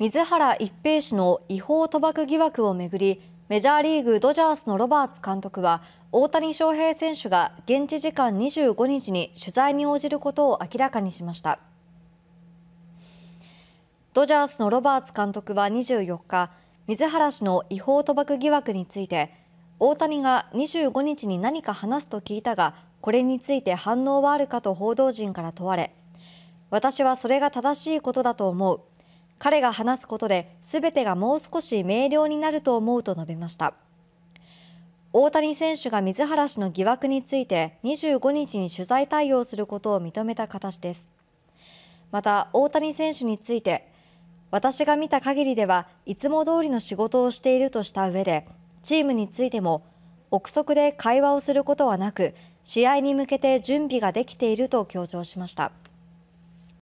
水原一平氏の違法賭博疑惑をめぐりメジャーリーグドジャースのロバーツ監督は大谷翔平選手が現地時間25日に取材に応じることを明らかにしましたドジャースのロバーツ監督は24日水原氏の違法賭博疑惑について大谷が25日に何か話すと聞いたがこれについて反応はあるかと報道陣から問われ私はそれが正しいことだと思う彼が話すことで全てがもう少し明瞭になると思うと述べました。大谷選手が水原氏の疑惑について25日に取材対応することを認めた形です。また大谷選手について私が見た限りではいつも通りの仕事をしているとした上でチームについても憶測で会話をすることはなく試合に向けて準備ができていると強調しました。